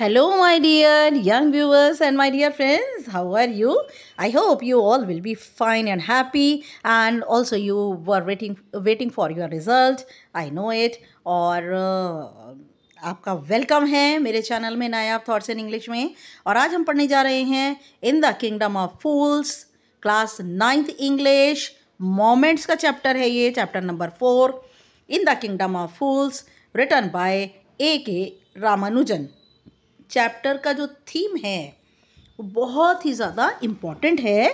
Hello my dear young viewers and my dear friends how are you I hope you all will be fine and happy and also you were waiting waiting for your result I know it और uh, आपका welcome है मेरे channel में नायाब thoughts in English में और आज हम पढ़ने जा रहे हैं in the kingdom of fools class ninth English moments का चैप्टर है ये chapter number four in the kingdom of fools written by A K Ramanujan chapter का जो थीम है वो बहुत ही ज़्यादा इम्पॉर्टेंट है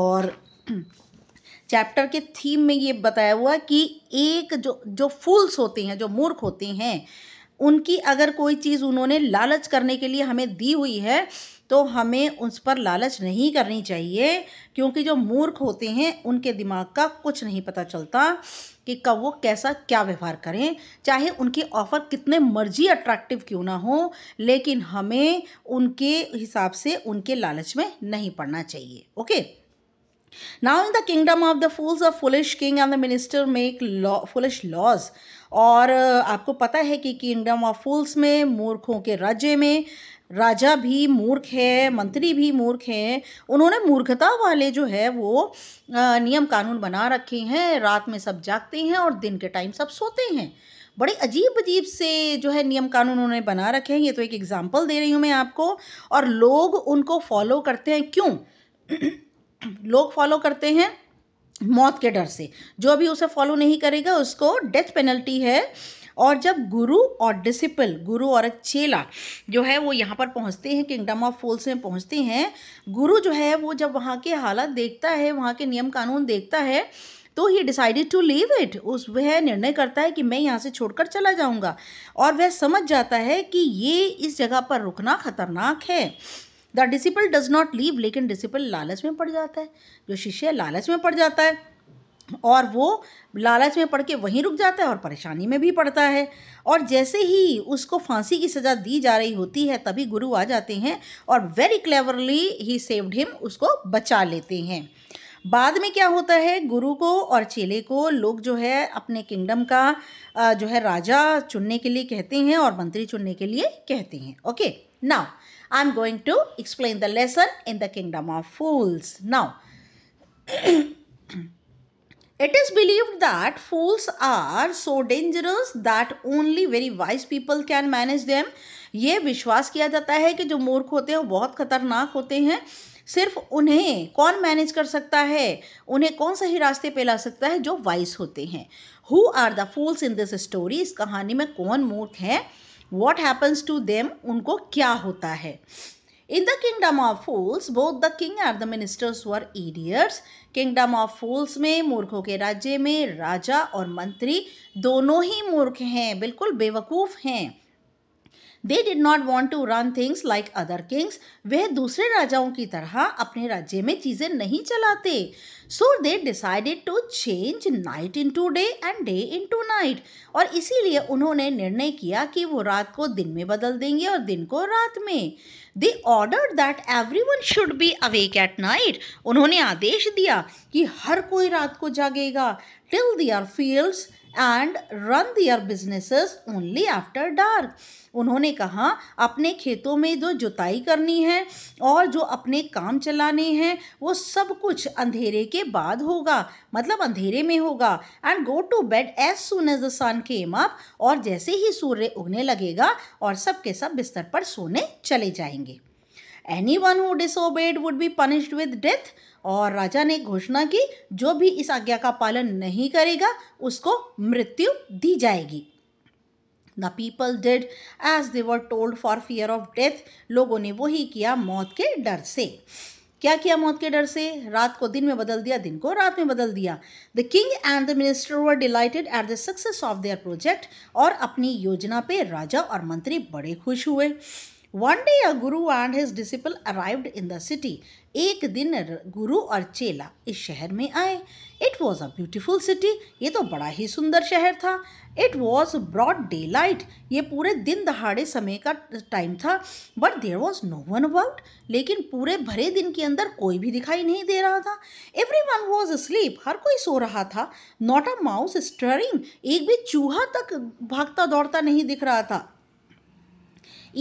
और चैप्टर के थीम में ये बताया हुआ कि एक जो जो फूल्स होते हैं जो मूर्ख होते हैं उनकी अगर कोई चीज़ उन्होंने लालच करने के लिए हमें दी हुई है तो हमें उस पर लालच नहीं करनी चाहिए क्योंकि जो मूर्ख होते हैं उनके दिमाग का कुछ नहीं पता चलता कि कब वो कैसा क्या व्यवहार करें चाहे उनके ऑफ़र कितने मर्जी अट्रैक्टिव क्यों ना हो लेकिन हमें उनके हिसाब से उनके लालच में नहीं पड़ना चाहिए okay now in the kingdom of the fools of foolish king and the minister make law foolish laws और uh, आपको पता है कि किंगडम ऑफ फूल्स में मूर्खों के राज्य में राजा भी मूर्ख है मंत्री भी मूर्ख हैं उन्होंने मूर्खता वाले जो है वो uh, नियम कानून बना रखे हैं रात में सब जागते हैं और दिन के टाइम सब सोते हैं बड़े अजीब अजीब से जो है नियम कानून उन्होंने बना रखे हैं ये तो एक एग्ज़ाम्पल दे रही हूँ मैं आपको और लोग उनको फॉलो करते हैं क्यों लोग फॉलो करते हैं मौत के डर से जो भी उसे फॉलो नहीं करेगा उसको डेथ पेनल्टी है और जब गुरु और डिसिपल गुरु और चेला जो है वो यहाँ पर पहुँचते हैं किंगडम ऑफ फूल्स में पहुँचते हैं गुरु जो है वो जब वहाँ के हालात देखता है वहाँ के नियम कानून देखता है तो ही डिसाइडेड टू लीव इट उस वह निर्णय करता है कि मैं यहाँ से छोड़कर चला जाऊँगा और वह समझ जाता है कि ये इस जगह पर रुकना खतरनाक है the disciple does not leave लेकिन डिसिपल लालच में पड़ जाता है जो शिष्य लालच में पड़ जाता है और वो लालच में पड़ के वहीं रुक जाता है और परेशानी में भी पड़ता है और जैसे ही उसको फांसी की सज़ा दी जा रही होती है तभी गुरु आ जाते हैं और very cleverly he saved him उसको बचा लेते हैं बाद में क्या होता है गुरु को और चेले को लोग जो है अपने किंगडम का जो है राजा चुनने के लिए कहते हैं और मंत्री चुनने के लिए कहते हैं okay now I am going to explain the lesson in the kingdom of fools. Now, It is believed that fools are so dangerous that only very wise people can manage them. ये विश्वास किया जाता है कि जो मूर्ख होते हैं वो बहुत खतरनाक होते हैं सिर्फ उन्हें कौन मैनेज कर सकता है उन्हें कौन सही रास्ते पे ला सकता है जो वाइस होते हैं who are the fools in this story इस कहानी में कौन मूर्ख है वॉट हैपन्स टू देम उनको क्या होता है in the kingdom of fools both the king are the ministers were idiots kingdom of fools में मूर्खों के राज्य में राजा और मंत्री दोनों ही मूर्ख हैं बिल्कुल बेवकूफ़ हैं they did not want to run things like other kings वह दूसरे राजाओं की तरह अपने राज्य में चीज़ें नहीं चलाते so they decided to change night into day and day into night और इसीलिए उन्होंने निर्णय किया कि वो रात को दिन में बदल देंगे और दिन को रात में they order that everyone should be awake at night उन्होंने आदेश दिया कि हर कोई रात को जागेगा till their fields and run their businesses only after dark उन्होंने कहा अपने खेतों में जो जुताई करनी है और जो अपने काम चलाने हैं वो सब कुछ अंधेरे के बाद होगा मतलब अंधेरे में होगा and go to bed as soon as the sun came up और जैसे ही सूर्य उगने लगेगा और सब के सब बिस्तर पर सोने चले जाएंगे anyone who disobeyed would be punished with death और राजा ने घोषणा की जो भी इस आज्ञा का पालन नहीं करेगा उसको मृत्यु दी जाएगी the people did as they were told for fear of death लोगों ने वही किया मौत के डर से क्या किया मौत के डर से रात को दिन में बदल दिया दिन को रात में बदल दिया the king and the minister were delighted at the success of their project और अपनी योजना पे राजा और मंत्री बड़े खुश हुए one day a guru and his disciple arrived in the city एक दिन गुरु और चेला इस शहर में आए it was a beautiful city ये तो बड़ा ही सुंदर शहर था it was broad daylight ये पूरे दिन दहाड़े समय का टाइम था but there was no one about लेकिन पूरे भरे दिन के अंदर कोई भी दिखाई नहीं दे रहा था एवरी वन वॉज स्लीप हर कोई सो रहा था नॉट अ माउस स्टरिंग एक भी चूहा तक भागता दौड़ता नहीं दिख रहा था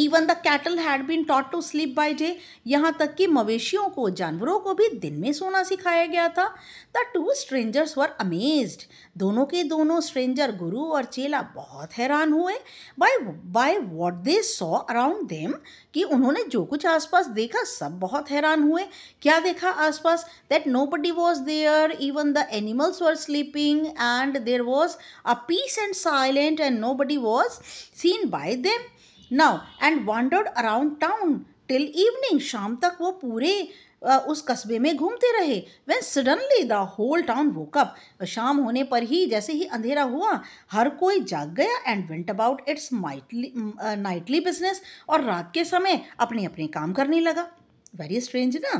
even the cattle had been taught to sleep by day यहाँ तक कि मवेशियों को जानवरों को भी दिन में सोना सिखाया गया था the two strangers were amazed दोनों के दोनों स्ट्रेंजर गुरु और चेला बहुत हैरान हुए by by what they saw around them कि उन्होंने जो कुछ आसपास देखा सब बहुत हैरान हुए क्या देखा आसपास that nobody was there even the animals were sleeping and there was a peace and silent and nobody was seen by them now and wandered around town till evening शाम तक वो पूरे उस कस्बे में घूमते रहे when suddenly the whole town woke up शाम होने पर ही जैसे ही अंधेरा हुआ हर कोई जाग गया and went about its mightily nightly business और रात के समय अपने अपने काम करने लगा वेरी स्ट्रेंज ना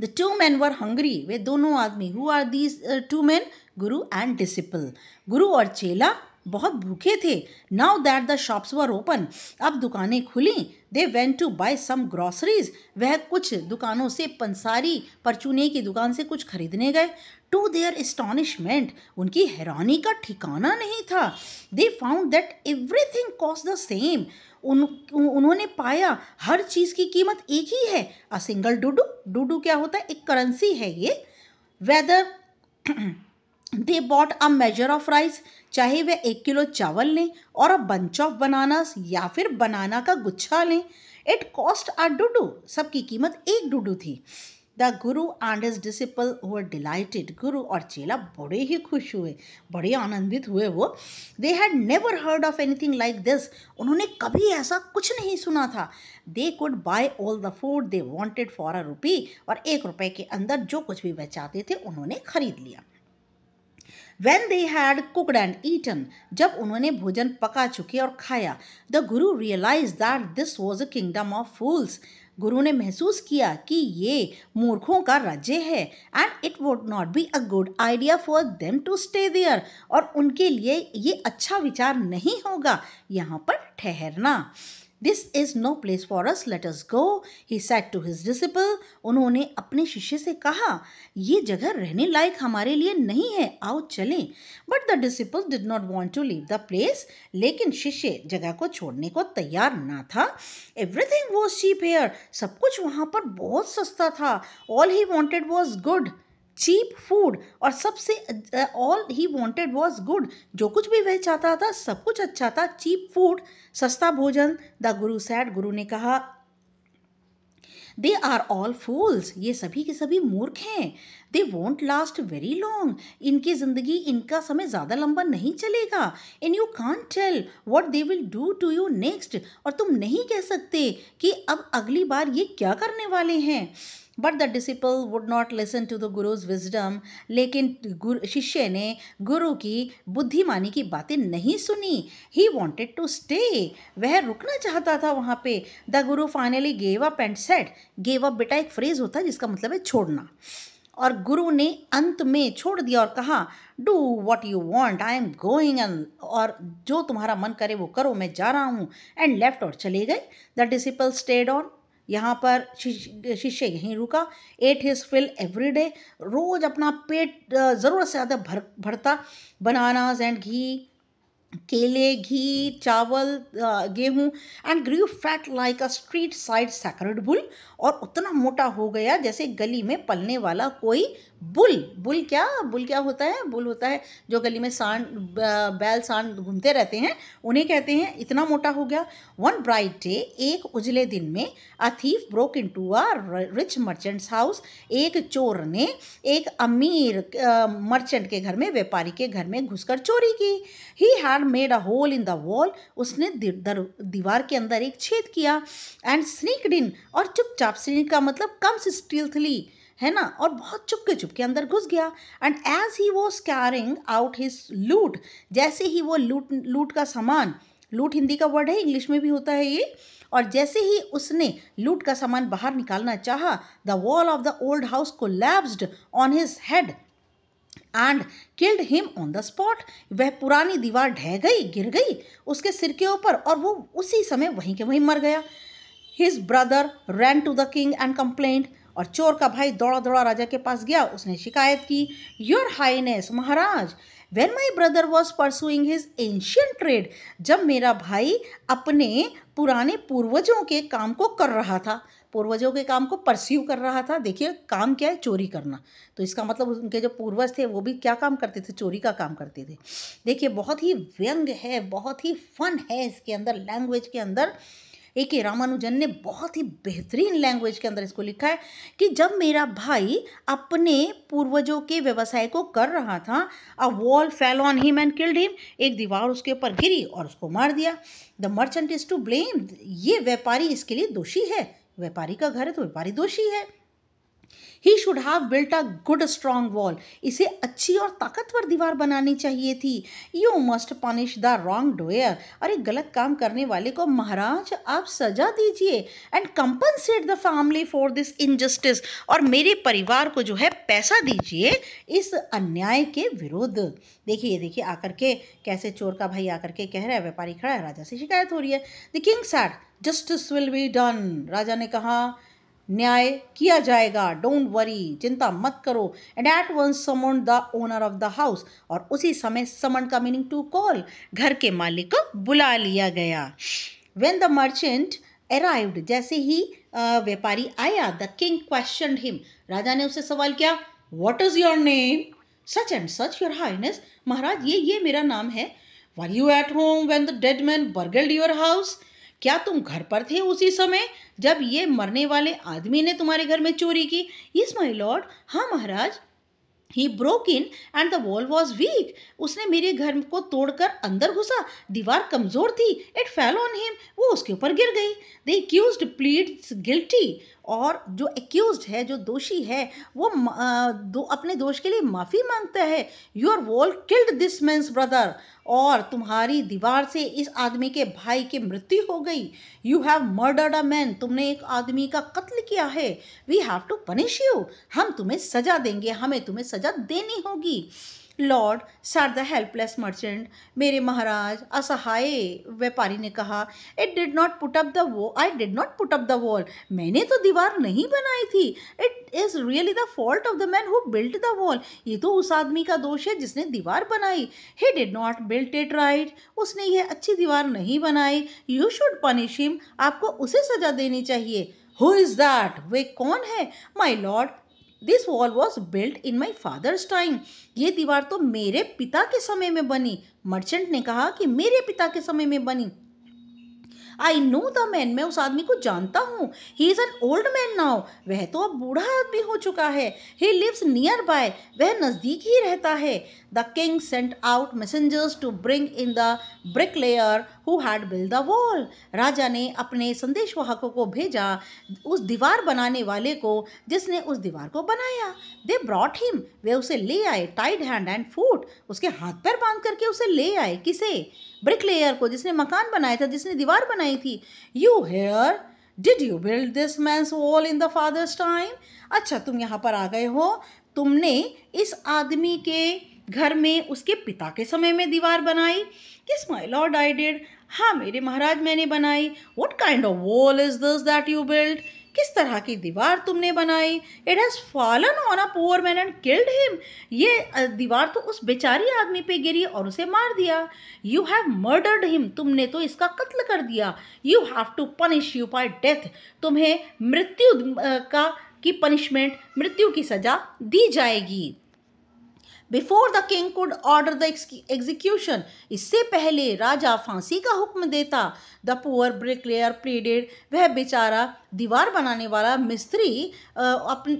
the two man were hungry वे दोनों आदमी who are these two man guru and disciple गुरु और चेला बहुत भूखे थे now that the shops were open अब दुकानें खुली they went to buy some groceries वह कुछ दुकानों से पंसारी परचूने की दुकान से कुछ खरीदने गए टू देयर एस्टॉनिशमेंट उनकी हैरानी का ठिकाना नहीं था they found that everything cost the same उन उन्होंने पाया हर चीज़ की कीमत एक ही है अ सिंगल डूडू डूडू क्या होता है एक करेंसी है ये whether they bought a measure of rice चाहे वह एक किलो चावल लें और अ बंच ऑफ बनाना या फिर बनाना का गुच्छा लें इट कॉस्ट अ डूडू सबकी कीमत एक डुडू थी the guru and his disciple हुए डिलाइटेड गुरु और चेला बड़े ही खुश हुए बड़े आनंदित हुए वो they had never heard of anything like this उन्होंने कभी ऐसा कुछ नहीं सुना था they could buy all the food they wanted for a rupee और एक रुपए के अंदर जो कुछ भी वह चाहते थे उन्होंने खरीद लिया when they had cooked and eaten जब उन्होंने भोजन पका चुके और खाया the guru realise that this was a kingdom of fools गुरु ने महसूस किया कि ये मूर्खों का राज्य है and it would not be a good idea for them to stay there और उनके लिए ये अच्छा विचार नहीं होगा यहाँ पर ठहरना this is no place for us let us go he said to his disciple उन्होंने अपने शिष्य से कहा ये जगह रहने लायक हमारे लिए नहीं है आओ चलें but the disciple did not want to leave the place लेकिन शिष्य जगह को छोड़ने को तैयार ना था एवरीथिंग वॉज चीप हेयर सब कुछ वहाँ पर बहुत सस्ता था all he wanted was good cheap food और सबसे all he wanted was good जो कुछ भी वह चाहता था सब कुछ अच्छा था चीप फूड सस्ता भोजन द गुरु सैड गुरु ने कहा दे आर ऑल फूल्स ये सभी के सभी मूर्ख हैं they won't last very long इनकी ज़िंदगी इनका समय ज़्यादा लंबा नहीं चलेगा and you can't tell what they will do to you next और तुम नहीं कह सकते कि अब अगली बार ये क्या करने वाले हैं but the disciple would not listen to the guru's wisdom लेकिन गुरु शिष्य ने गुरु की बुद्धिमानी की बातें नहीं सुनी ही वॉन्टेड टू स्टे वह रुकना चाहता था वहाँ पे the guru finally gave up and said gave up बेटा एक फ्रेज होता है जिसका मतलब है छोड़ना और गुरु ने अंत में छोड़ दिया और कहा do what you want I am going एन और जो तुम्हारा मन करे वो करो मैं जा रहा हूँ एंड लेफ्ट और चले गए द डिसिपल स्टेड ऑन यहाँ पर शिष्य यहीं रुका ate his fill every day रोज़ अपना पेट ज़रूरत से ज़्यादा भर भरता बनानाज एंड घी केले घी चावल गेहूँ and grew fat like a street side sacred bull और उतना मोटा हो गया जैसे गली में पलने वाला कोई बुल बुल क्या बुल क्या होता है बुल होता है जो गली में सांड बैल सांड घूमते रहते हैं उन्हें कहते हैं इतना मोटा हो गया वन ब्राइट डे एक उजले दिन में a thief broke into a rich merchant's house एक चोर ने एक अमीर मर्चेंट के घर में व्यापारी के घर में घुसकर चोरी की he had made a hole in the wall उसने दीवार के अंदर एक छेद किया एंड स्नीकड इन और चुपचाप शापसिनी का मतलब कम स्टील्थली है ना और बहुत चुपके चुपके अंदर घुस गया एंड एज ही वो स्कैरिंग आउट हिज लूट जैसे ही वो लूट लूट का सामान लूट हिंदी का वर्ड है इंग्लिश में भी होता है ये और जैसे ही उसने लूट का सामान बाहर निकालना चाहा the wall of the old house collapsed on his head and killed him on the spot वह पुरानी दीवार ढह गई गिर गई उसके सिर के ऊपर और वो उसी समय वहीं के वहीं मर गया his brother ran to the king and complained और चोर का भाई दौड़ा दौड़ा राजा के पास गया उसने शिकायत की योर हाईनेस महाराज when my brother was pursuing his ancient trade जब मेरा भाई अपने पुराने पूर्वजों के काम को कर रहा था पूर्वजों के काम को परस्यू कर रहा था देखिए काम क्या है चोरी करना तो इसका मतलब उनके जो पूर्वज थे वो भी क्या काम करते थे चोरी का काम करते थे देखिए बहुत ही व्यंग है बहुत ही फन है इसके अंदर लैंग्वेज के अंदर ए के रामानुजन ने बहुत ही बेहतरीन लैंग्वेज के अंदर इसको लिखा है कि जब मेरा भाई अपने पूर्वजों के व्यवसाय को कर रहा था a wall fell on him and killed him एक दीवार उसके ऊपर गिरी और उसको मार दिया the merchant is to blame ये व्यापारी इसके लिए दोषी है व्यापारी का घर है तो व्यापारी दोषी है he should have built a good strong wall इसे अच्छी और ताकतवर दीवार बनानी चाहिए थी you must punish the wrong doer अरे गलत काम करने वाले को महाराज आप सजा दीजिए and compensate the family for this injustice और मेरे परिवार को जो है पैसा दीजिए इस अन्याय के विरुद्ध देखिए देखिए आकर के कैसे चोर का भाई आकर के कह रहा है व्यापारी खड़ा है राजा से शिकायत हो रही है the king said justice will be done राजा ने कहा न्याय किया जाएगा डोंट वरी चिंता मत करो and at once summon the owner of the house और उसी समय समन का मीनिंग टू कॉल घर के मालिक को बुला लिया गया वेन द मर्चेंट अराइव्ड जैसे ही व्यापारी आया द किंग क्वेश्चन हिम राजा ने उसे सवाल किया what is your name such and such your highness महाराज ये ये मेरा नाम है were you at home when the dead man burgled your house क्या तुम घर पर थे उसी समय जब ये मरने वाले आदमी ने तुम्हारे घर में चोरी की इस माई लॉर्ड हाँ महाराज he broke in and the wall was weak उसने मेरे घर को तोड़कर अंदर घुसा दीवार कमजोर थी इट फेल ऑन हिम वो उसके ऊपर गिर गई दे प्लीड गिल्टी और जो एक्यूज है जो दोषी है वो दो अपने दोष के लिए माफ़ी मांगता है your wall killed this man's brother और तुम्हारी दीवार से इस आदमी के भाई की मृत्यु हो गई you have murdered a man तुमने एक आदमी का कत्ल किया है we have to punish you हम तुम्हें सजा देंगे हमें तुम्हें सजा देनी होगी lord sir the helpless merchant मेरे महाराज असहाय व्यापारी ने कहा it did not put up the वो I did not put up the wall मैंने तो दीवार नहीं बनाई थी it is really the fault of the man who built the wall ये तो उस आदमी का दोष है जिसने दीवार बनाई he did not built it right उसने यह अच्छी दीवार नहीं बनाई यू शुड पनिश हिम आपको उसे सजा देनी चाहिए हु इज़ दैट वे कौन है my lord this wall was built in my father's time ये दीवार तो मेरे पिता के समय में बनी मर्चेंट ने कहा कि मेरे पिता के समय में बनी आई नो द मैन मैं उस आदमी को जानता हूँ he is an old man now वह तो अब बूढ़ा आदमी हो चुका है ही लिव्स नियर बाय वह नज़दीक ही रहता है the king sent out messengers to bring in the brick layer who had build the wall राजा ने अपने संदेशवाहकों को भेजा उस दीवार बनाने वाले को जिसने उस दीवार को बनाया दे ब्रॉट हिम वे उसे ले आए टाइड हैंड एंड फूट उसके हाथ पैर बांध करके उसे ले आए किसे ब्रिक लेयर को जिसने मकान बनाया था जिसने दीवार बनाई थी you there did you build this man's wall in the father's time अच्छा तुम यहाँ पर आ गए हो तुमने इस आदमी के घर में उसके पिता के समय में दीवार बनाई किस माई लॉर्ड आई डिड हाँ मेरे महाराज मैंने बनाई what kind of wall is this that you build किस तरह की दीवार तुमने बनाई it has fallen on a poor man and killed him ये दीवार तो उस बेचारी आदमी पे गिरी और उसे मार दिया यू हैव मर्डर्ड हिम तुमने तो इसका कत्ल कर दिया you have to punish you by death तुम्हें मृत्यु का की पनिशमेंट मृत्यु की सज़ा दी जाएगी before the king could order the execution इससे पहले राजा फांसी का हुक्म देता द पुअर ब्रिकलेयर प्लीडेड वह बेचारा दीवार बनाने वाला मिस्त्री अपने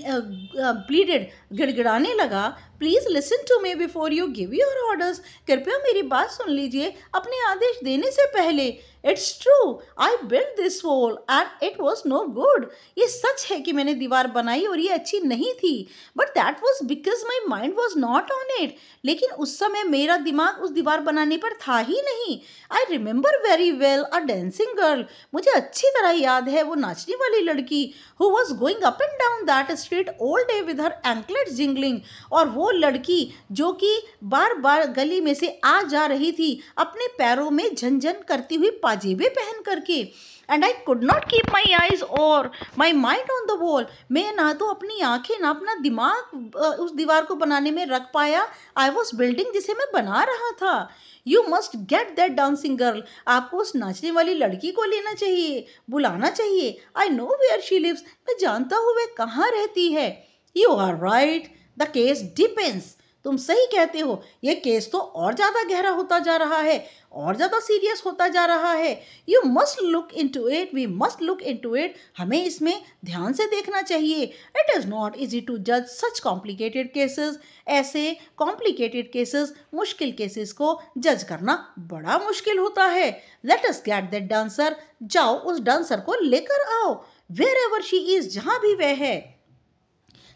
प्लीडेड गिड़गिड़ाने लगा please listen to me before you give your orders कृपया मेरी बात सुन लीजिए अपने आदेश देने से पहले it's true I build this wall and it was no good ये सच है कि मैंने दीवार बनाई और ये अच्छी नहीं थी but that was because my mind was not on it लेकिन उस समय मेरा दिमाग उस दीवार बनाने पर था ही नहीं I remember very well a dancing girl मुझे अच्छी तरह याद है वो नाचने वाली लड़की who was going up and down that street all day with her anklet jingling और वो लड़की जो कि बार बार गली में से आ जा रही थी अपने पैरों में झंझन करती हुई पाजेबे पहन करके and I could not keep my eyes or my mind on the wall मैं ना तो अपनी आंखें ना अपना दिमाग उस दीवार को बनाने में रख पाया आई वॉज बिल्डिंग जिसे मैं बना रहा था you must get that dancing girl आपको उस नाचने वाली लड़की को लेना चाहिए बुलाना चाहिए I know where she lives मैं जानता हूँ वह कहाँ रहती है you are right the case depends तुम सही कहते हो ये केस तो और ज़्यादा गहरा होता जा रहा है और ज़्यादा सीरियस होता जा रहा है you must look into it we must look into it हमें इसमें ध्यान से देखना चाहिए it is not easy to जज सच कॉम्प्लिकेटेड केसेस ऐसे कॉम्प्लिकेटेड केसेस मुश्किल केसेस को जज करना बड़ा मुश्किल होता है let us get that dancer जाओ उस डांसर को लेकर आओ वेर एवर शी इज़ जहाँ भी वह है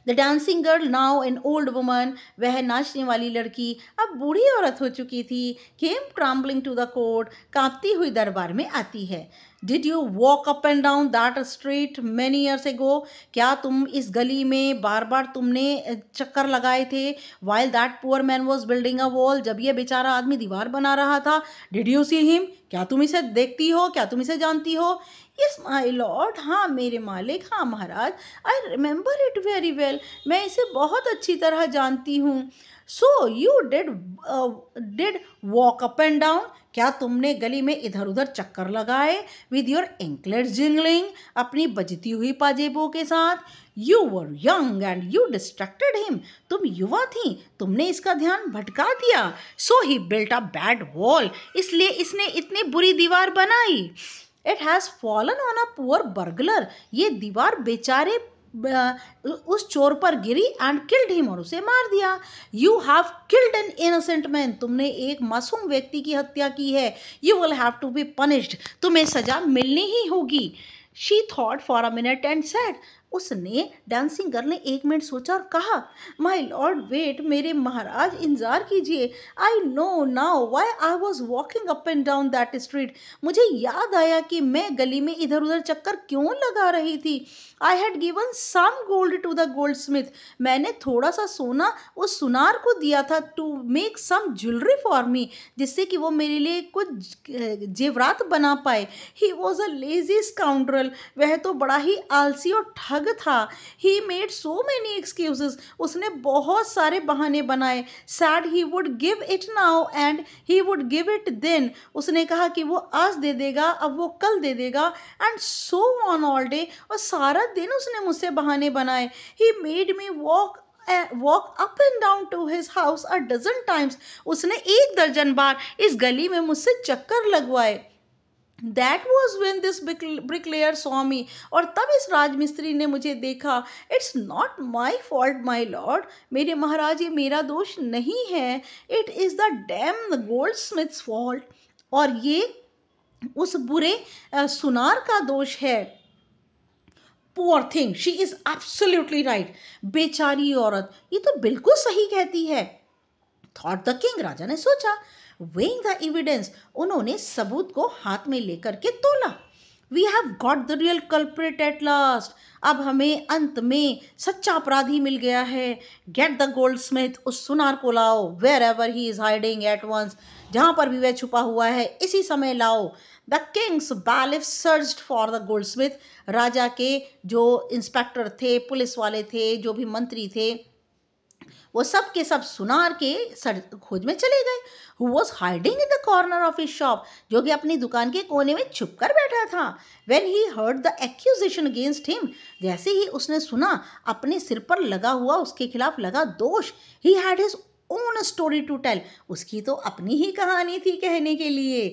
the dancing girl now an old woman वह नाचने वाली लड़की अब बूढ़ी औरत हो चुकी थी came trembling to the court कांपती हुई दरबार में आती है did you walk up and down that street many years ago क्या तुम इस गली में बार बार तुमने चक्कर लगाए थे while that poor man was building a wall जब यह बेचारा आदमी दीवार बना रहा था डिड यू सी हिम क्या तुम इसे देखती हो क्या तुम इसे जानती हो यस माई लॉर्ड हाँ मेरे मालिक हाँ महाराज I remember it very well मैं इसे बहुत अच्छी तरह जानती हूँ so you did did walk up and down क्या तुमने गली में इधर उधर चक्कर लगाए विद योर एंकलेट जिंगलिंग अपनी बजती हुई पाजेबों के साथ you were young and you distracted him तुम युवा थी तुमने इसका ध्यान भटका दिया so he built a bad wall इसलिए इसने इतनी बुरी दीवार बनाई it has fallen on a poor burglar ये दीवार बेचारे उस चोर पर गिरी एंड किल्ड हिम और उसे मार दिया you have killed an innocent man तुमने एक मासूम व्यक्ति की हत्या की है you will have to be punished तुम्हें सजा मिलनी ही होगी she thought for a minute and said उसने डांसिंग गर्ल ने एक मिनट सोचा और कहा माई लॉर्ड वेट मेरे महाराज इंतजार कीजिए I know now why I was walking up and down that street मुझे याद आया कि मैं गली में इधर उधर चक्कर क्यों लगा रही थी I had given some gold to the goldsmith मैंने थोड़ा सा सोना उस सुनार को दिया था to make some jewellery for me जिससे कि वो मेरे लिए कुछ जेवरात बना पाए he was a lazy scoundrel वह तो बड़ा ही आलसी और ठग था he made so many excuses उसने बहुत सारे बहाने बनाए said he would give it now and he would give it then उसने कहा कि वो आज दे देगा अब वो कल दे देगा and so on all day और सारा दिन उसने मुझसे बहाने बनाए he made me walk walk up and down to his house a dozen times उसने एक दर्जन बार इस गली में मुझसे चक्कर लगवाए that was when this bricklayer saw और तब इस राजमिस्त्री ने मुझे देखा it's not my fault my lord मेरे महाराज ये मेरा दोष नहीं है it is the damn goldsmith's fault और ये उस बुरे सुनार का दोष है poor thing she is absolutely right बेचारी औरत ये तो बिल्कुल सही कहती है थॉट द किंग राजा ने सोचा वेइंग द एविडेंस उन्होंने सबूत को हाथ में लेकर के तोला we have got the real culprit at last अब हमें अंत में सच्चा अपराधी मिल गया है गेट द गोल्ड स्मिथ उस सुनार को लाओ wherever he is hiding at once जहाँ पर भी वह छुपा हुआ है इसी समय लाओ the king's bailiff search for the goldsmith राजा के जो इंस्पेक्टर थे पुलिस वाले थे जो भी मंत्री थे वो सब के सब सुनार के सर खोज में चले गए who was hiding in the corner of his shop जो कि अपनी दुकान के कोने में छुप कर बैठा था when he heard the accusation against him जैसे ही उसने सुना अपने सिर पर लगा हुआ उसके खिलाफ लगा दोष he had his own story to tell उसकी तो अपनी ही कहानी थी कहने के लिए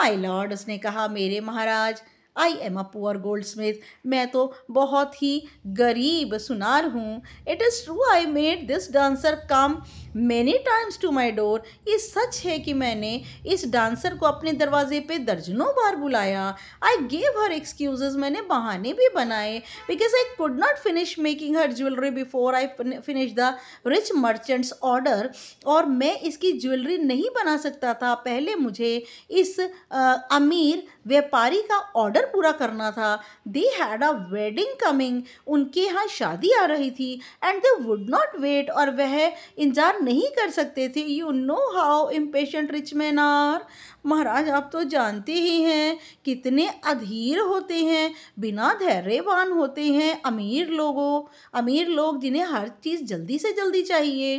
माई लॉर्ड उसने कहा मेरे महाराज I am a poor goldsmith मैं तो बहुत ही गरीब सुनार हूँ it is true I made this dancer come many times to my door ये सच है कि मैंने इस डांसर को अपने दरवाजे पे दर्जनों बार बुलाया आई गेव हर एक्सक्यूज मैंने बहाने भी बनाए because I could not finish making her jewellery before I finish the rich merchant's order और मैं इसकी ज्वेलरी नहीं बना सकता था पहले मुझे इस आ, अमीर व्यापारी का ऑर्डर पूरा करना था they had a wedding coming उनके यहाँ शादी आ रही थी and they would not wait और वह इंतजार नहीं कर सकते थे you know how impatient rich man are महाराज आप तो जानते ही हैं कितने अधीर होते हैं बिना धैर्यवान होते हैं अमीर लोगों अमीर लोग जिन्हें हर चीज़ जल्दी से जल्दी चाहिए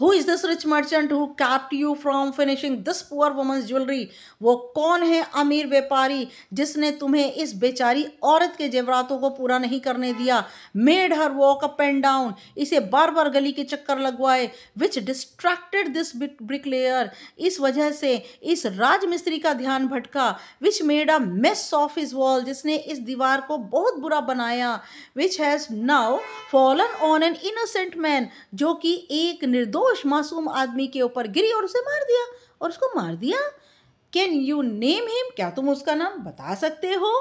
who is this rich merchant who kept you from finishing this poor woman's jewellery वो कौन है अमीर व्यापारी जिसने तुम्हें इस बेचारी औरत के जेवरातों को पूरा नहीं करने दिया made her walk up and down इसे बार बार गली के चक्कर लगवाए which distracted this brick layer इस वजह से इस राजमिस्त्री का ध्यान भटका which made a mess of his wall जिसने इस दीवार को बहुत बुरा बनाया which has now fallen on an innocent man जो कि एक निर्दोष निर्दोष मासूम आदमी के ऊपर गिरी और उसे मार दिया और उसको मार दिया कैन यू नेम हिम क्या तुम उसका नाम बता सकते हो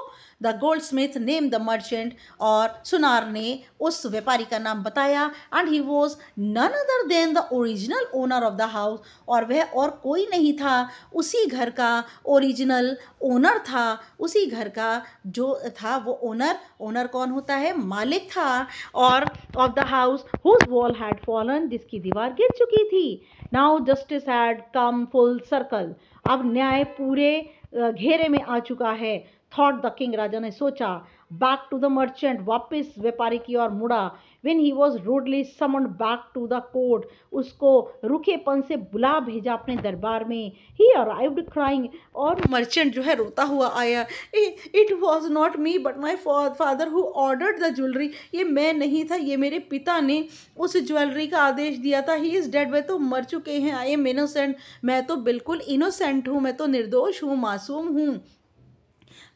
the goldsmith name the merchant और सुनार ने उस व्यापारी का नाम बताया and he was none other than the original owner of the house और वह और कोई नहीं था उसी घर का ओरिजिनल ओनर था उसी घर का जो था वो ओनर ओनर कौन होता है मालिक था और of the house whose wall had fallen जिसकी दीवार गिर चुकी थी now justice had come full circle अब न्याय पूरे घेरे में आ चुका है थॉट द किंग राजा ने सोचा बैक टू द मर्चेंट वापस व्यापारी की ओर मुड़ा when he was rudely summon back to the court उसको रुखेपन से बुला भेजा अपने दरबार में ही अराइव्ड क्राइंग और मर्चेंट जो है रोता हुआ आया it was not me but my father who ordered the jewellery ये मैं नहीं था ये मेरे पिता ने उस ज्वेलरी का आदेश दिया था ही इज डेड वे तो मर चुके हैं आई एम इनोसेंट मैं तो बिल्कुल इनोसेंट हूँ मैं तो निर्दोष हूँ मासूम हूँ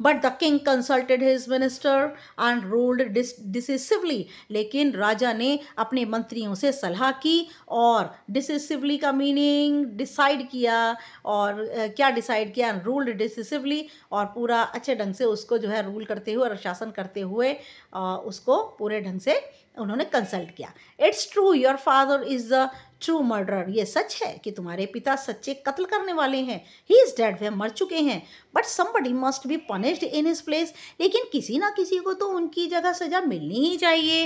but the king consulted his minister and ruled decisively लेकिन राजा ने अपने मंत्रियों से सलाह की और डिसिसिवली का मीनिंग डिसाइड किया और क्या डिसाइड किया रूल्ड डिसिसिवली और पूरा अच्छे ढंग से उसको जो है रूल करते हुए और शासन करते हुए उसको पूरे ढंग से उन्होंने कंसल्ट किया it's true your father is the true murder ये सच है कि तुम्हारे पिता सच्चे कत्ल करने वाले हैं ही इज़ डेड वे मर चुके हैं but somebody must be punished in his place लेकिन किसी ना किसी को तो उनकी जगह सजा मिलनी ही चाहिए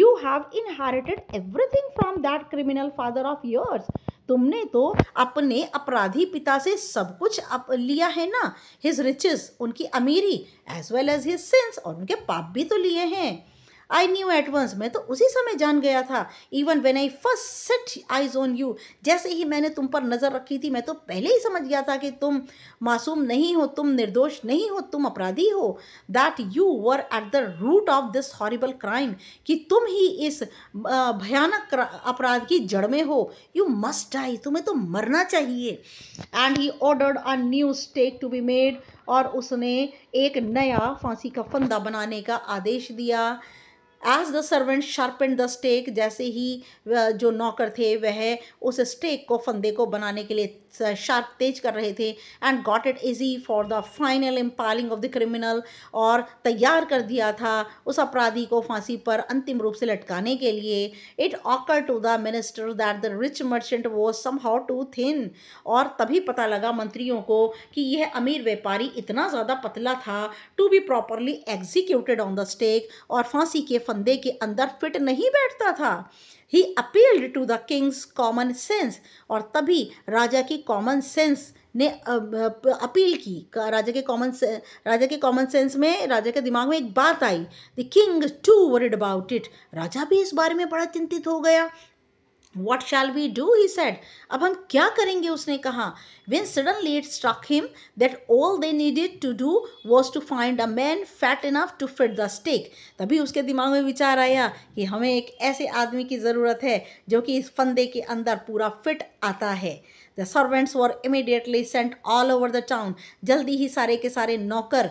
you have inherited everything from that criminal father of yours तुमने तो अपने अपराधी पिता से सब कुछ अप लिया है ना हिज रिचेस उनकी अमीरी as well as his sins और उनके पाप भी तो लिए हैं आई न्यू एट वंस मैं तो उसी समय जान गया था even when I first set eye on you जैसे ही मैंने तुम पर नज़र रखी थी मैं तो पहले ही समझ गया था कि तुम मासूम नहीं हो तुम निर्दोष नहीं हो तुम अपराधी हो that you were at the root of this horrible crime कि तुम ही इस भयानक अपराध की जड़ में हो यू मस्ट डाई तुम्हें तो मरना चाहिए and he ordered a new stake to be made और उसने एक नया फांसी का फंदा बनाने का आदेश दिया as the servant sharpened the stake जैसे ही जो नौकर थे वह उस स्टेक को फंदे को बनाने के लिए शार्प तेज कर रहे थे and got it easy for the final impaling of the criminal और तैयार कर दिया था उस अपराधी को फांसी पर अंतिम रूप से लटकाने के लिए it occur to the minister that the rich merchant वो सम हाउ टू थिन और तभी पता लगा मंत्रियों को कि यह अमीर व्यापारी इतना ज़्यादा पतला था to be properly executed on the stake और फांसी के फंदे फंदे के अंदर फिट नहीं बैठता था he appealed to the king's common sense और तभी राजा की कॉमन सेंस ने अपील की राजा के कॉमन राजा के कॉमन सेंस में राजा के दिमाग में एक बात आई the king too worried about it राजा भी इस बारे में बड़ा चिंतित हो गया what shall we do he said अब हम क्या करेंगे उसने कहा when suddenly it struck him that all they needed to do was to find a man fat enough to fit the stake तभी उसके दिमाग में विचार आया कि हमें एक ऐसे आदमी की ज़रूरत है जो कि इस फंदे के अंदर पूरा फिट आता है the servants were immediately sent all over the town जल्दी ही सारे के सारे नौकर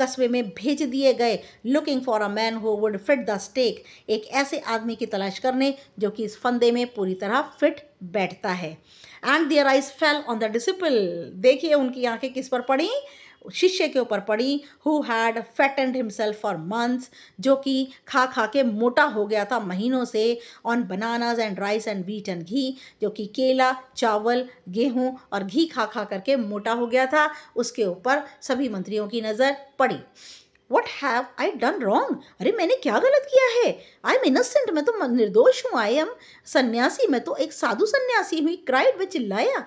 कस्बे में भेज दिए गए looking for a man who would fit the stake एक ऐसे आदमी की तलाश करने जो कि इस फंदे में पूरी तरह फिट बैठता है and their eyes fell on the disciple देखिए उनकी आंखें किस पर पड़ी शिष्य के ऊपर पड़ी who had fattened himself for months जो कि खा खा के मोटा हो गया था महीनों से on bananas and rice and wheat and ghee जो कि केला चावल गेहूँ और घी खा खा करके मोटा हो गया था उसके ऊपर सभी मंत्रियों की नज़र पड़ी what have I done wrong अरे मैंने क्या गलत किया है आई एम इनोसेंट मैं तो निर्दोष हूँ आई एम सन्यासी मैं तो एक साधु सन्यासी हूँ क्राइड वे चिल्लाया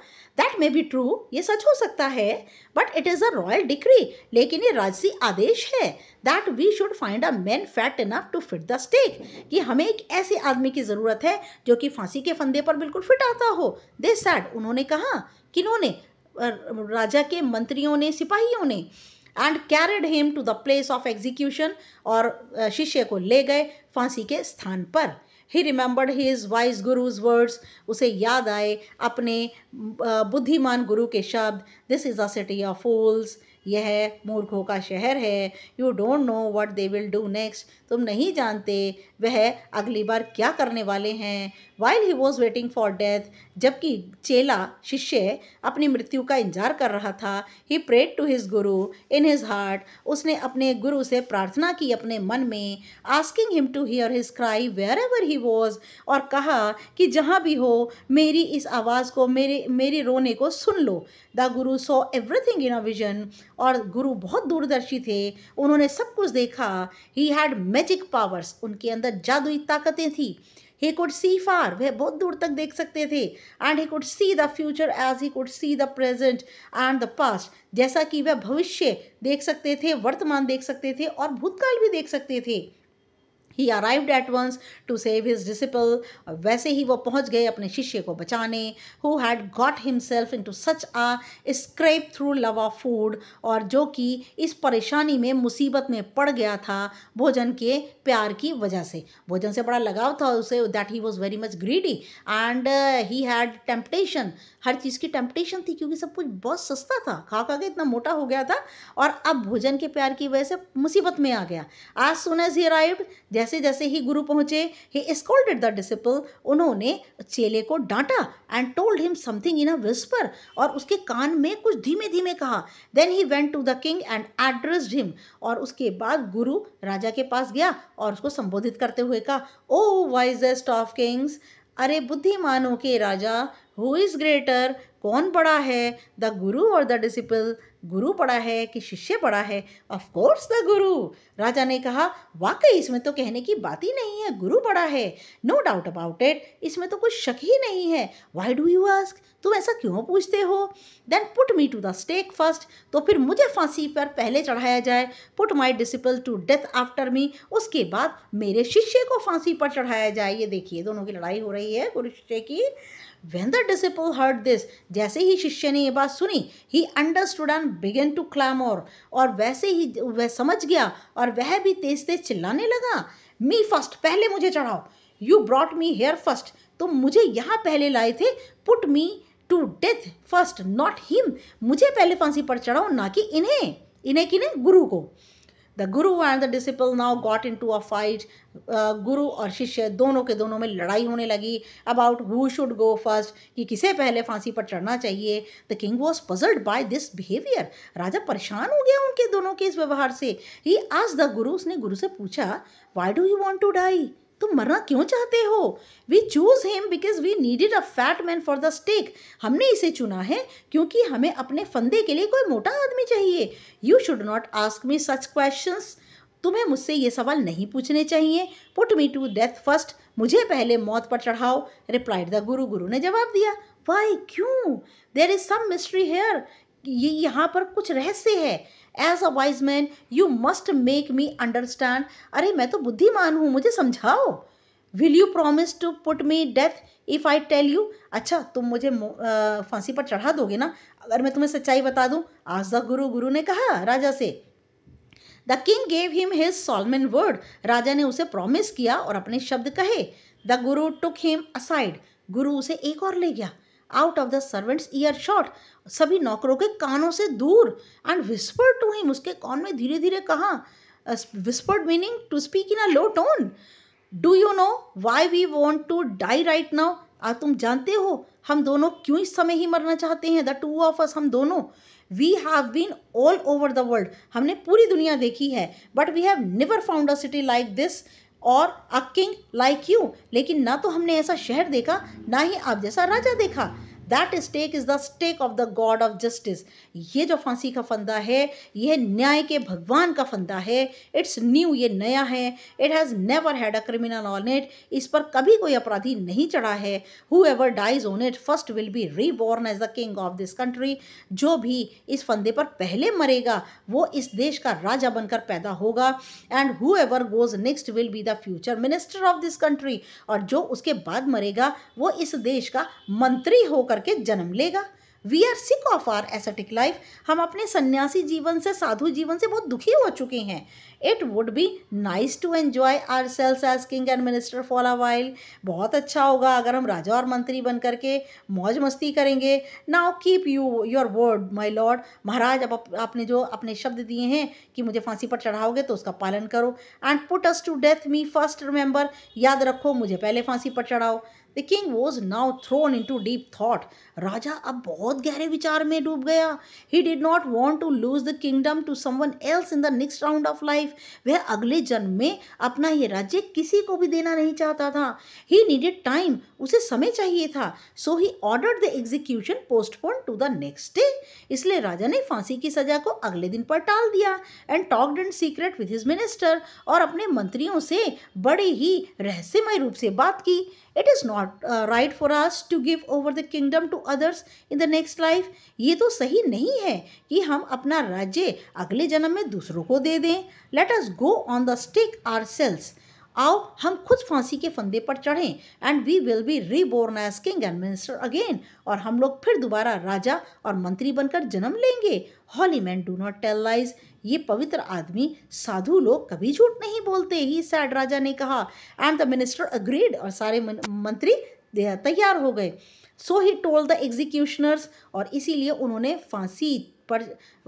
दैट मे बी ट्रू ये सच हो सकता है but it is a royal decree लेकिन ये राजसी आदेश है that we should find a man fat enough to fit the stake कि हमें एक ऐसे आदमी की ज़रूरत है जो कि फांसी के फंदे पर बिल्कुल फिट आता हो दे सैड उन्होंने कहा किन्होंने राजा के मंत्रियों ने सिपाहियों ने and carried him to the place of execution और शिष्य को ले गए फांसी के स्थान पर he remembered his wise guru's words उसे याद आए अपने बुद्धिमान गुरु के शब्द this is a city of fools यह मूर्खों का शहर है you don't know what they will do next तुम नहीं जानते वह अगली बार क्या करने वाले हैं while he was waiting for death जबकि चेला शिष्य अपनी मृत्यु का इंतजार कर रहा था ही प्रेड टू हिज गुरु इन हिज हार्ट उसने अपने गुरु से प्रार्थना की अपने मन में asking him to hear his cry wherever he was और कहा कि जहाँ भी हो मेरी इस आवाज़ को मेरे मेरे रोने को सुन लो द गुरु so everything in a vision और गुरु बहुत दूरदर्शी थे उन्होंने सब कुछ देखा he had many magic powers उनके अंदर जादुई ताकतें थी ही कुड सी फार वह बहुत दूर तक देख सकते थे and he could see the future as he could see the present and the past जैसा कि वह भविष्य देख सकते थे वर्तमान देख सकते थे और भूतकाल भी देख सकते थे he arrived at once to save his disciple वैसे ही वो पहुंच गए अपने शिष्य को बचाने who had got himself into such a scrape through love of food और जो कि इस परेशानी में मुसीबत में पड़ गया था भोजन के प्यार की वजह से भोजन से बड़ा लगाव था उसे that he was very much greedy and he had temptation हर चीज़ की टेम्पटेशन थी क्योंकि सब कुछ बहुत सस्ता था खा खा के इतना मोटा हो गया था और अब भोजन के प्यार की वजह से मुसीबत में आ गया आज सुन एज ही अराइव्ड जैसे जैसे ही गुरु पहुंचे ही स्कॉल्डेड द डिसिपल उन्होंने चेले को डांटा and told him something in a whisper और उसके कान में कुछ धीमे धीमे कहा then he went to the king and addressed him और उसके बाद गुरु राजा के पास गया और उसको संबोधित करते हुए कहा ओ वाइजेस्ट ऑफ किंग्स अरे बुद्धिमानों के राजा हु इज़ ग्रेटर कौन बड़ा है द गुरु और द डिसिपल गुरु पढ़ा है कि शिष्य पढ़ा है ऑफ कोर्स द गुरु राजा ने कहा वाकई इसमें तो कहने की बात ही नहीं है गुरु पढ़ा है नो डाउट अबाउट इट इसमें तो कुछ शक ही नहीं है वाई डू यू आस्क तुम ऐसा क्यों पूछते हो then put me to the stake first तो फिर मुझे फांसी पर पहले चढ़ाया जाए put my disciple to death after me उसके बाद मेरे शिष्य को फांसी पर चढ़ाया जाए ये देखिए दोनों की लड़ाई हो रही है गुरु शिष्य की when the disciple heard this जैसे ही शिष्य ने ये बात सुनी he understood and began to clamour और वैसे ही वह समझ गया और वह भी तेज तेज चिल्लाने लगा मी फर्स्ट पहले मुझे चढ़ाओ you brought me here first तुम मुझे यहाँ पहले लाए थे put me to death first not him मुझे पहले फांसी पर चढ़ाओ ना कि इन्हें इन्हें किन्हें गुरु को the guru and the disciple now got into a fight गुरु और शिष्य दोनों के दोनों में लड़ाई होने लगी about who should go first कि किसे पहले फांसी पर चढ़ना चाहिए the king was puzzled by this behaviour राजा परेशान हो गया उनके दोनों के इस व्यवहार से ही आज द गुरु उसने गुरु से पूछा why do you want to die तुम मरना क्यों चाहते हो we choose him because we needed a fat man for the stake हमने इसे चुना है क्योंकि हमें अपने फंदे के लिए कोई मोटा आदमी चाहिए you should not ask me such question तुम्हें मुझसे ये सवाल नहीं पूछने चाहिए put me to death first मुझे पहले मौत पर चढ़ाओ रिप्लाइड द गुरु गुरु ने जवाब दिया वाई क्यों there is some mystery here ये यहाँ पर कुछ रहस्य है as a wise man you must make me understand अरे मैं तो बुद्धिमान हूँ मुझे समझाओ will you promise to put me death if I tell you अच्छा तुम मुझे फांसी पर चढ़ा दोगे ना अगर मैं तुम्हें सच्चाई बता दूँ आज द गुरु गुरु ने कहा राजा से the king gave him his solemn word राजा ने उसे प्रॉमिस किया और अपने शब्द कहे द गुरु टुक हिम असाइड गुरु उसे एक और ले गया out of the servants earshot सभी नौकरों के कानों से दूर एंड विस्पर टू हिम उसके कान में धीरे धीरे कहा whispered meaning to speak in a low tone do you know why we want to die right now ah तुम जानते हो हम दोनों क्यों इस समय ही मरना चाहते हैं द टू ऑफ अस हम दोनों we have been all over the world हमने पूरी दुनिया देखी है but we have never found a city like this और अ किंग लाइक यू लेकिन ना तो हमने ऐसा शहर देखा ना ही आप जैसा राजा देखा that stake is the stake of the god of justice ये जो फांसी का फंदा है यह न्याय के भगवान का फंदा है इट्स न्यू ये नया है it has never had a criminal on it इस पर कभी कोई अपराधी नहीं चढ़ा है whoever dies on it first will be reborn as the king of this country जो भी इस फंदे पर पहले मरेगा वो इस देश का राजा बनकर पैदा होगा and whoever goes next will be the future minister of this country और जो उसके बाद मरेगा वो इस देश का मंत्री होगा होकर के जन्म लेगा we are sick of our ascetic life हम अपने सन्यासी जीवन से साधु जीवन से बहुत दुखी हो चुके हैं it would be nice to enjoy ourselves as king and minister for a while बहुत अच्छा होगा अगर हम राजा और मंत्री बन करके मौज मस्ती करेंगे now keep you your word my lord महाराज अब आप, आपने जो अपने शब्द दिए हैं कि मुझे फांसी पर चढ़ाओगे तो उसका पालन करो and put us to death me first remember याद रखो मुझे पहले फांसी पर चढ़ाओ the king was now thrown into deep thought राजा अब बहुत गहरे विचार में डूब गया he did not want to lose the kingdom to someone else in the next round of life वह अगले जन्म में अपना ये राज्य किसी को भी देना नहीं चाहता था ही नीडेड टाइम उसे समय चाहिए था so he order the execution postpone to the next day इसलिए राजा ने फांसी की सजा को अगले दिन पर टाल दिया and talk and secret with his minister और अपने मंत्रियों से बड़े ही रहस्यमय रूप से बात की it is not right for us to give over the kingdom to others in the next life ये तो सही नहीं है कि हम अपना राज्य अगले जन्म में दूसरों को दे दें let us go on the stick ourselves आओ हम खुद फांसी के फंदे पर चढ़ें and we will be reborn as king and minister again और हम लोग फिर दोबारा राजा और मंत्री बनकर जन्म लेंगे holy man do not tell lies ये पवित्र आदमी साधु लोग कभी झूठ नहीं बोलते ही सैड राजा ने कहा एंड द मिनिस्टर अग्रीड और सारे मंत्री तैयार हो गए सो ही टोल द एग्जीक्यूशनर्स और इसीलिए उन्होंने फांसी पर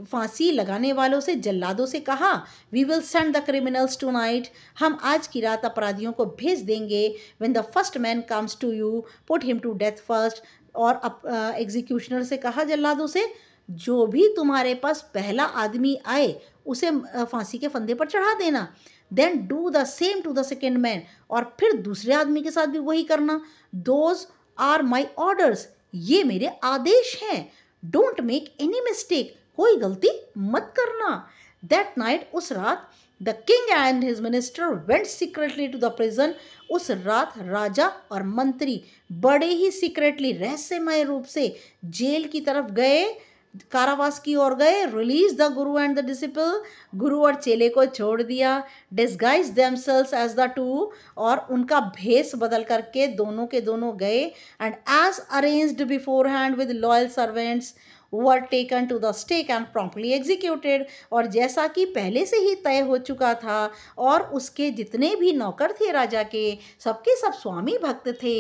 फांसी लगाने वालों से जल्लादों से कहा we will send the criminals tonight हम आज की रात अपराधियों को भेज देंगे when the first man comes to you put him to death first और एग्जीक्यूशनर से कहा जल्लादों से जो भी तुम्हारे पास पहला आदमी आए उसे फांसी के फंदे पर चढ़ा देना then do the same to the second man और फिर दूसरे आदमी के साथ भी वही करना दोज आर माई ऑर्डर्स ये मेरे आदेश हैं डोंट मेक एनी मिस्टेक कोई गलती मत करना दैट नाइट उस रात the king and his minister went secretly to the prison उस रात राजा और मंत्री बड़े ही सीक्रेटली रहस्यमय रूप से जेल की तरफ गए कारावास की ओर गए release the guru and the disciple गुरु और चेले को छोड़ दिया disguise themselves as the two और उनका भेस बदल करके दोनों के दोनों गए and as arranged beforehand with loyal servants were taken to the stake and promptly executed और जैसा कि पहले से ही तय हो चुका था और उसके जितने भी नौकर थे राजा के सबके सब स्वामी भक्त थे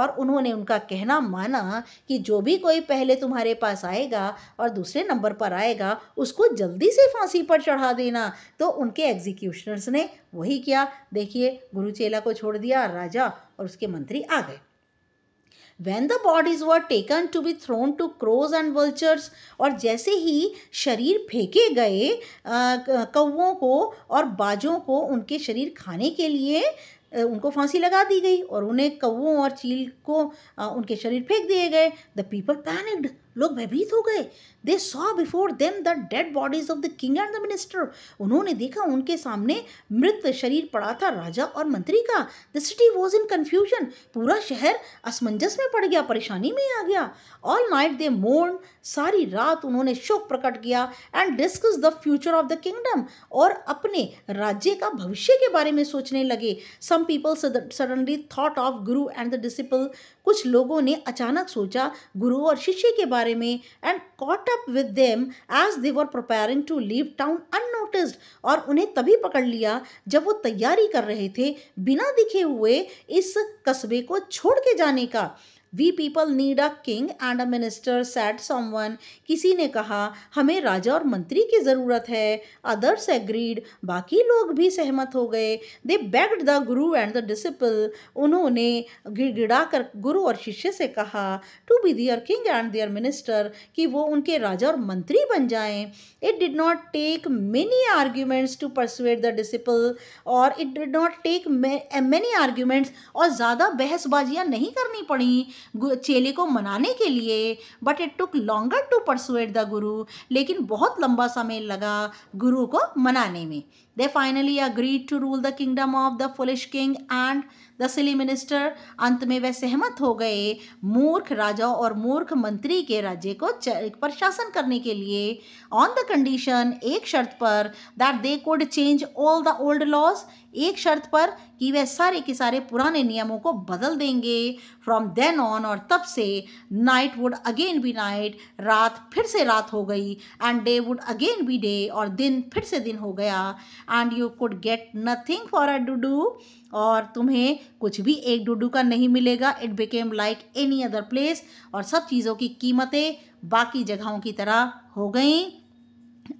और उन्होंने उनका कहना माना कि जो भी कोई पहले तुम्हारे पास आएगा और दूसरे नंबर पर आएगा उसको जल्दी से फांसी पर चढ़ा देना तो उनके एग्जीक्यूशनर्स ने वही किया देखिए गुरुचेला को छोड़ दिया राजा और उसके मंत्री आ गए when the bodies were taken to be thrown to crows and vultures और जैसे ही शरीर फेंके गए कौओं को और बाजों को उनके शरीर खाने के लिए उनको फांसी लगा दी गई और उन्हें कौओं और चील को उनके शरीर फेंक दिए गए द पीपल पैनिक्ड लोग भयभीत हो गए they saw before them the dead bodies of the king and the minister उन्होंने देखा उनके सामने मृत शरीर पड़ा था राजा और मंत्री का the city was in confusion पूरा शहर असमंजस में पड़ गया परेशानी में आ गया ऑल नाइट दे मोर्न सारी रात उन्होंने शोक प्रकट किया and discuss the future of the kingdom और अपने राज्य का भविष्य के बारे में सोचने लगे some people suddenly thought of guru and the disciple कुछ लोगों ने अचानक सोचा गुरु और शिष्य के बारे में and caught up with them as they were preparing to leave town unnoticed और उन्हें तभी पकड़ लिया जब वो तैयारी कर रहे थे बिना दिखे हुए इस कस्बे को छोड़ के जाने का we people need a king and a minister said someone किसी ने कहा हमें राजा और मंत्री की ज़रूरत है अदर्स एग्रीड बाकी लोग भी सहमत हो गए they begged the guru and the disciple उन्होंने गिड़गिड़ा कर गुरु और शिष्य से कहा to be their king and their minister कि वो उनके राजा और मंत्री बन जाएं it did not take many arguments to persuade the disciple और it did not take many arguments और ज़्यादा बहसबाजियाँ नहीं करनी पड़ी चेले को मनाने के लिए but it took longer to persuade the guru लेकिन बहुत लंबा समय लगा गुरु को मनाने में They finally agreed to rule the kingdom of the foolish king and the silly minister. अंत में वे सहमत हो गए मूर्ख राजा और मूर्ख मंत्री के राज्य को पर शासन करने के लिए ऑन द कंडीशन एक शर्त पर that they could change all the old laws एक शर्त पर कि वे सारे के सारे पुराने नियमों को बदल देंगे फ्रॉम देन ऑन और तब से night would again be night रात फिर से रात हो गई and day would again be day और दिन फिर से दिन हो गया and you could get nothing for a duddu और तुम्हें कुछ भी एक डूडू का नहीं मिलेगा it became like any other place और सब चीज़ों की कीमतें बाकी जगहों की तरह हो गई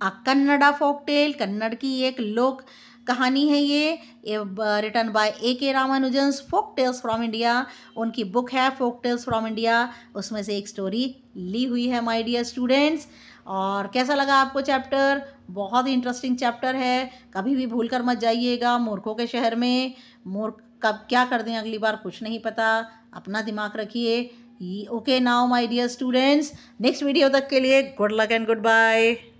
a Kannada folk tale Kannada की एक लोक कहानी है ये return by A K Ramanujan's folk tales from India उनकी बुक है फोक टेल्स फ्रॉम इंडिया उसमें से एक स्टोरी ली हुई है माय डियर स्टूडेंट्स और कैसा लगा आपको चैप्टर बहुत ही इंटरेस्टिंग चैप्टर है कभी भी भूल कर मत जाइएगा मूर्खों के शहर में मूर्ख कब क्या कर दें अगली बार कुछ नहीं पता अपना दिमाग रखिए okay now my dear students next video तक के लिए good luck and good bye